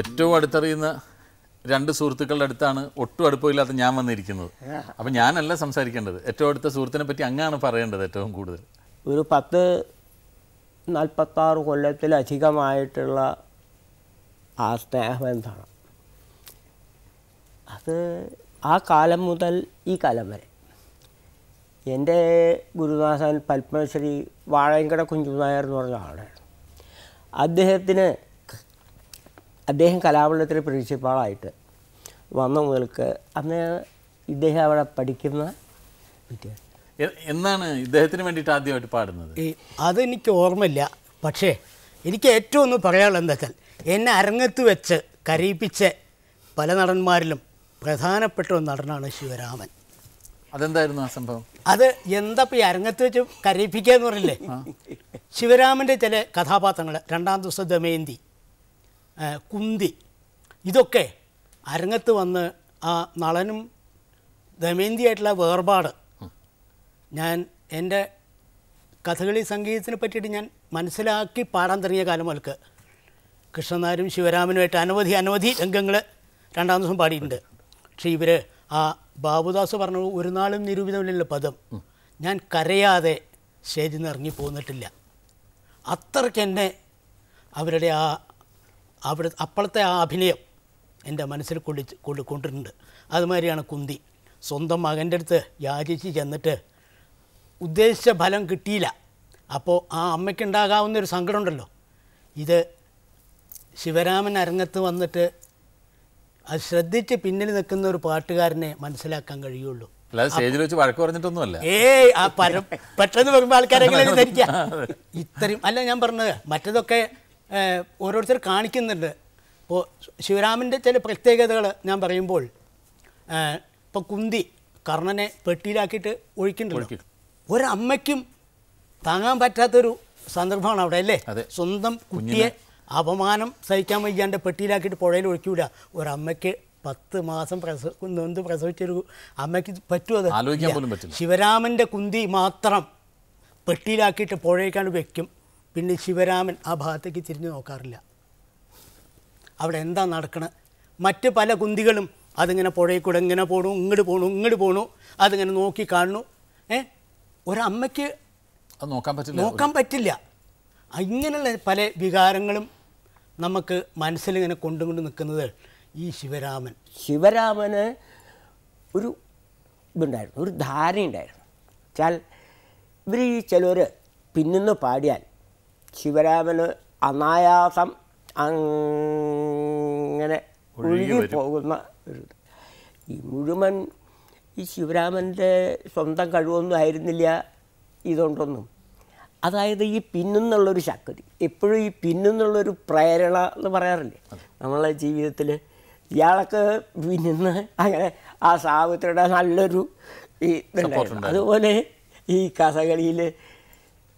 ഏറ്റവും അടുത്തറിയുന്ന രണ്ട് സുഹൃത്തുക്കളുടെ അടുത്താണ് ഒട്ടും അടുപ്പമില്ലാത്ത ഞാൻ വന്നിരിക്കുന്നത് അപ്പം ഞാനല്ല സംസാരിക്കേണ്ടത് ഏറ്റവും അടുത്ത സുഹൃത്തിനെ പറ്റി അങ്ങാണ് പറയേണ്ടത് ഏറ്റവും കൂടുതൽ ഒരു പത്ത് നാൽപ്പത്താറ് കൊല്ലത്തിലധികമായിട്ടുള്ള ആ സ്നേഹബന്ധമാണ് അത് ആ കാലം മുതൽ ഈ കാലം വരെ എൻ്റെ ഗുരുദാസൻ പത്മശ്രീ വാഴയങ്കട കുഞ്ചുനായർ എന്ന് പറഞ്ഞ ആളാണ് അദ്ദേഹത്തിന് അദ്ദേഹം കലാമണ്ഡലത്തിൽ പ്രിൻസിപ്പാളായിട്ട് വന്ന മുതൽക്ക് അന്ന് ഇദ്ദേഹം അവിടെ പഠിക്കുന്ന എന്നാണ് ഇദ്ദേഹത്തിന് വേണ്ടിയിട്ട് ആദ്യമായിട്ട് പാടുന്നത് അതെനിക്ക് ഓർമ്മയില്ല പക്ഷേ എനിക്ക് ഏറ്റവും ഒന്ന് പറയാനുള്ള എന്തൊക്കെ എന്നെ അരങ്ങത്ത് വെച്ച് കരയിപ്പിച്ച പല നടന്മാരിലും പ്രധാനപ്പെട്ട ഒരു നടനാണ് ശിവരാമൻ അതെന്തായിരുന്നു ആ സംഭവം അത് എന്താ ഈ അരങ്ങത്ത് വെച്ച് കരയിപ്പിക്കുക എന്ന് പറഞ്ഞില്ലേ ശിവരാമൻ്റെ ചില കഥാപാത്രങ്ങൾ രണ്ടാം ദിവസം ദമയന്തി കുന്തി ഇതൊക്കെ അരങ്ങത്ത് വന്ന് ആ നളനും ദമേന്തിയായിട്ടുള്ള വേർപാട് ഞാൻ എൻ്റെ കഥകളി സംഗീതത്തിനെ പറ്റിയിട്ട് ഞാൻ മനസ്സിലാക്കി പാടാൻ തുടങ്ങിയ കാലം മുതൽക്ക് കൃഷ്ണനാരും ശിവരാമനുമായിട്ട് അനവധി അനവധി രംഗങ്ങൾ രണ്ടാം ദിവസം പാടിയിട്ടുണ്ട് പക്ഷേ ഇവർ ആ ബാബുദാസ് പറഞ്ഞു ഒരു നാളും നിരൂപിതമില്ല പദം ഞാൻ കരയാതെ സ്റ്റേജിൽ നിന്ന് ഇറങ്ങി പോന്നിട്ടില്ല അത്രയ്ക്ക് എന്നെ അവരുടെ ആ അവിടെ അപ്പോഴത്തെ ആ അഭിനയം എൻ്റെ മനസ്സിൽ കൊള്ളി കൊള്ളി കൊണ്ടിട്ടുണ്ട് അതുമാതിരിയാണ് കുന്തി സ്വന്തം മകൻ്റെ അടുത്ത് യാചിച്ച് ചെന്നിട്ട് ഉദ്ദേശിച്ച ഫലം കിട്ടിയില്ല അപ്പോൾ ആ അമ്മയ്ക്കുണ്ടാകാവുന്നൊരു സങ്കടമുണ്ടല്ലോ ഇത് ശിവരാമൻ അരങ്ങത്ത് വന്നിട്ട് അത് ശ്രദ്ധിച്ച് പിന്നിൽ നിൽക്കുന്ന ഒരു പാട്ടുകാരനെ മനസ്സിലാക്കാൻ കഴിയുള്ളൂ സ്റ്റേജിൽ വെച്ച് വഴക്ക് പറഞ്ഞിട്ടൊന്നുമല്ല ഏയ് ആ പരം പെട്ടെന്ന് പറയുമ്പോൾ ആൾക്കാരെങ്കിലും ഇത്രയും അല്ല ഞാൻ പറഞ്ഞത് മറ്റതൊക്കെ ഓരോരുത്തർ കാണിക്കുന്നുണ്ട് ഇപ്പോൾ ശിവരാമൻ്റെ ചില പ്രത്യേകതകൾ ഞാൻ പറയുമ്പോൾ ഇപ്പോൾ കുന്തി കർണനെ പെട്ടിയിലാക്കിയിട്ട് ഒഴിക്കുന്നുണ്ട് ഒരമ്മയ്ക്കും താങ്ങാൻ പറ്റാത്തൊരു സന്ദർഭമാണ് അവിടെ അല്ലേ സ്വന്തം കുട്ടിയെ അപമാനം സഹിക്കാൻ വയ്യാണ്ട് പെട്ടിയിലാക്കിയിട്ട് പുഴയിൽ ഒഴിക്കൂല ഒരമ്മയ്ക്ക് പത്ത് മാസം പ്രസവ എന്ത് പ്രസവിച്ചൊരു അമ്മയ്ക്ക് പറ്റുമത് ശിവരാമൻ്റെ കുന്തി മാത്രം പെട്ടിയിലാക്കിയിട്ട് പുഴയിലേക്കാണ്ട് വെക്കും പിന്നെ ശിവരാമൻ ആ ഭാഗത്തേക്ക് തിരിഞ്ഞു നോക്കാറില്ല അവിടെ എന്താ നടക്കണത് മറ്റ് പല കുന്തികളും അതിങ്ങനെ പുഴയിൽ കൂടെ ഇങ്ങനെ പോണു ഇങ്ങോട്ട് പോണു ഇങ്ങോട്ട് പോണു അതിങ്ങനെ നോക്കി കാണുന്നു ഏ ഒരമ്മയ്ക്ക് നോക്കാൻ പറ്റില്ല നോക്കാൻ പറ്റില്ല ഇങ്ങനെയുള്ള പല വികാരങ്ങളും നമുക്ക് മനസ്സിലിങ്ങനെ കൊണ്ടുകൊണ്ട് നിൽക്കുന്നത് ഈ ശിവരാമൻ ശിവരാമന് ഒരു ഇതുണ്ടായിരുന്നു ഒരു ധാരണയുണ്ടായിരുന്നു വെച്ചാൽ ഇവർ ഈ ചിലർ പിന്നുന്ന് പാടിയാൽ ശിവരാമന് അനായാസം അങ്ങനെ ഒഴുകിപ്പോകുന്ന ഒരു ഈ മുഴുവൻ ഈ ശിവരാമൻ്റെ സ്വന്തം കഴിവൊന്നും ആയിരുന്നില്ല ഇതുകൊണ്ടൊന്നും അതായത് ഈ പിന്നുന്നുള്ളൊരു ശക്തി എപ്പോഴും ഈ പിന്നുന്നുള്ളൊരു പ്രേരണ എന്ന് പറയാറില്ലേ നമ്മളെ ജീവിതത്തിൽ ഇയാളൊക്കെ പിന്നിന്ന് അങ്ങനെ ആ സാവിത്രിയുടെ നല്ലൊരു ഈ അതുപോലെ ഈ കഥകളിയിൽ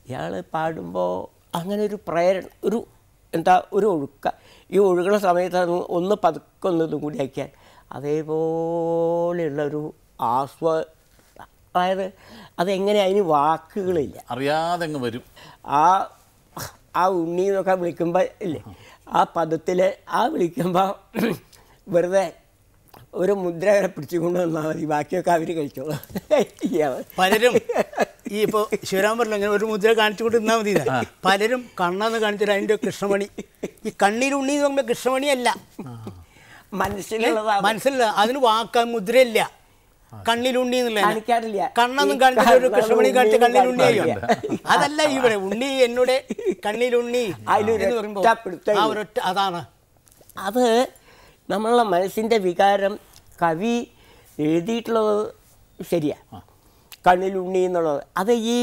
ഇയാൾ പാടുമ്പോൾ അങ്ങനെ ഒരു പ്രേരണ ഒരു എന്താ ഒരു ഒഴുക്ക ഈ ഒഴുകുന്ന സമയത്ത് ഒന്ന് പതുക്കൊന്നതും കൂടി അയക്കാൻ അതേപോലെയുള്ള ഒരു ആസ്വ അതായത് അതെങ്ങനെ അതിന് വാക്കുകളില്ല അറിയാതെ അങ്ങ് വരും ആ ആ ഉണ്ണി എന്നൊക്കെ വിളിക്കുമ്പോൾ ഇല്ലേ ആ പദത്തിൽ ആ വിളിക്കുമ്പോൾ വെറുതെ ഒരു മുദ്ര പിടിച്ചുകൊണ്ട് വന്നാൽ മതി ബാക്കിയൊക്കെ അവർ കഴിച്ചോളൂ പലരും ഈ ഇപ്പോൾ ശിവരാമൻ പറഞ്ഞു ഇങ്ങനെ ഒരു മുദ്ര കൊണ്ട് നിന്നാൽ മതി പലരും കണ്ണെന്ന് കാണിച്ചിട്ട് അതിൻ്റെ കൃഷ്ണമണി ഈ കണ്ണിലുണ്ണി എന്ന് പറഞ്ഞാൽ കൃഷ്ണമണിയല്ല മനസ്സിലുള്ളതാണ് മനസ്സിലുള്ള അതിന് വാക്ക മുദ്രയില്ല കണ്ണിലുണ്ണി എന്നുള്ള കണ്ണൊന്നും കാണിച്ചിട്ട് ഒരു കൃഷ്ണമണി കാണിച്ച കണ്ണിലുണ്ണി അതല്ല ഇവിടെ ഉണ്ണി എന്നോട് കണ്ണിലുണ്ണി എന്ന് ആ അതാണ് അത് നമ്മളുടെ മനസ്സിൻ്റെ വികാരം കവി എഴുതിയിട്ടുള്ളത് ശരിയാണ് കണ്ണിലുണ്ണി എന്നുള്ളത് അത് ഈ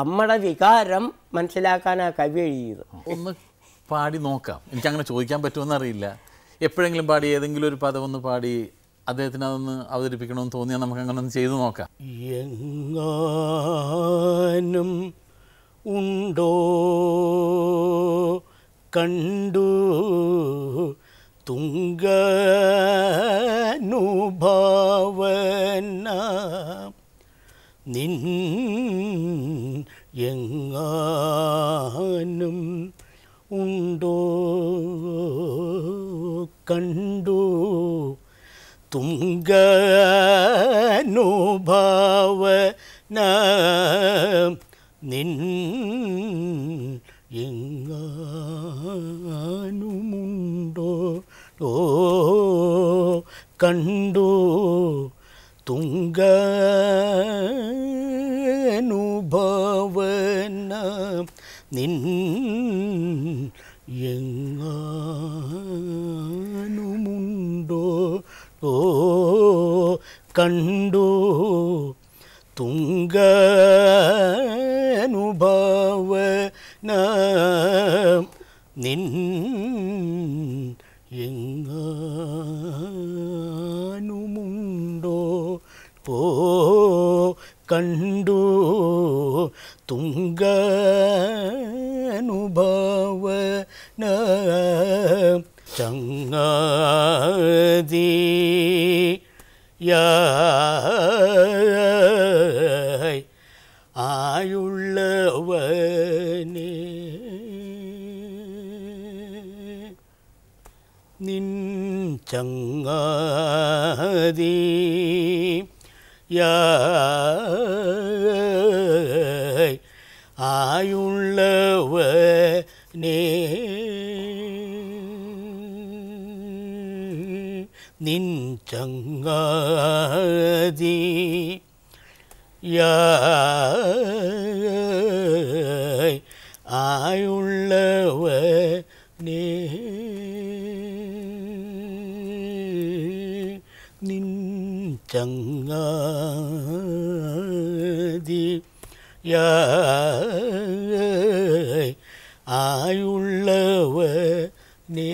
അമ്മയുടെ വികാരം മനസ്സിലാക്കാനാ കവി എഴുതിയത് ഒന്ന് പാടി നോക്കാം എനിക്ക് അങ്ങനെ ചോദിക്കാൻ പറ്റുമെന്ന് അറിയില്ല എപ്പോഴെങ്കിലും പാടി ഏതെങ്കിലും ഒരു പദം ഒന്ന് പാടി അദ്ദേഹത്തിന് അതൊന്ന് അവതരിപ്പിക്കണമെന്ന് തോന്നിയാൽ നമുക്ക് അങ്ങനെ ഒന്ന് ചെയ്തു നോക്കാം എങ്ങാനും ഉണ്ടോ കണ്ടു തുങ്കനുഭാവന നിൻ എങ്ങാനും ഉണ്ടോ കണ്ടു തുങ്കനുഭാവ നിൻ എങ്ങാനുമുണ്ടോ ഓ കണ്ടു തുങ്ക ഭാവന നിൻ എങ്ങാനുമുണ്ടോ ഓ കണ്ടോ തുങ്കനുഭാവന നിൻ എങ്ങ പോ കണ്ടു തുങ്കനുഭവന ചങ്ങാതി ആയുള്ളവനെ നിൻ ചങ്ങാതി ആയുള്ളവ നീ നിൻ ചങ്ങാതി യായി നിൻ ചങ്ങാതിയായുള്ളവ നേ